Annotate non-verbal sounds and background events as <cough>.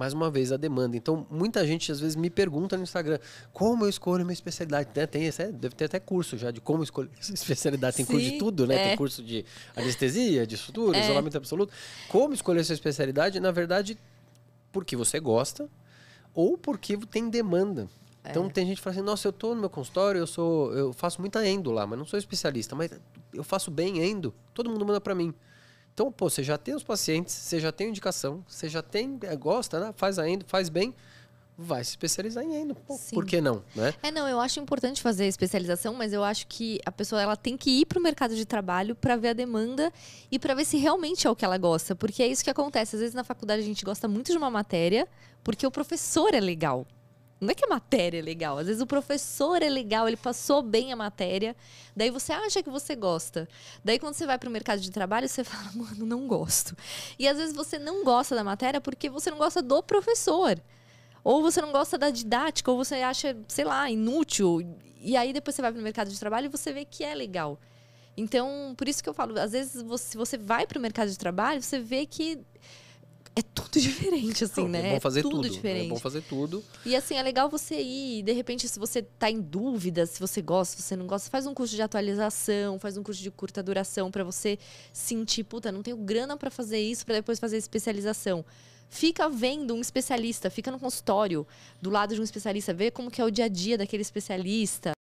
mais uma vez, a demanda. Então, muita gente às vezes me pergunta no Instagram como eu escolho minha especialidade. Né? Tem, esse, deve ter até curso já de como escolher <laughs> especialidade. Tem Sim, curso de tudo, né? É. Tem curso de anestesia, de estrutura, é. isolamento absoluto. Como escolher sua especialidade, na verdade, porque você gosta ou porque tem demanda. É. Então tem gente que fala assim, nossa, eu estou no meu consultório, eu sou, eu faço muita endo lá, mas não sou especialista, mas eu faço bem endo, todo mundo manda para mim. Então, pô, você já tem os pacientes, você já tem indicação, você já tem, eh, gosta, né? faz ainda, faz bem vai se especializar em endo. Pô, por que não, né? É, não, eu acho importante fazer especialização, mas eu acho que a pessoa ela tem que ir para o mercado de trabalho para ver a demanda e para ver se realmente é o que ela gosta, porque é isso que acontece. Às vezes na faculdade a gente gosta muito de uma matéria porque o professor é legal. Não é que a matéria é legal, às vezes o professor é legal, ele passou bem a matéria, daí você acha que você gosta. Daí quando você vai para o mercado de trabalho, você <laughs> fala, mano, não gosto. E às vezes você não gosta da matéria porque você não gosta do professor. Ou você não gosta da didática, ou você acha, sei lá, inútil. E aí depois você vai para o mercado de trabalho e você vê que é legal. Então, por isso que eu falo, às vezes, você, se você vai para o mercado de trabalho, você vê que é tudo <laughs> diferente, assim, é né? É, é bom fazer é tudo, tudo, diferente. É bom fazer tudo. E assim, é legal você ir, de repente, se você tá em dúvida, se você gosta, se você não gosta, faz um curso de atualização, faz um curso de curta duração para você sentir, puta, não tenho grana para fazer isso, para depois fazer especialização. Fica vendo um especialista, fica no consultório, do lado de um especialista, vê como que é o dia a dia daquele especialista.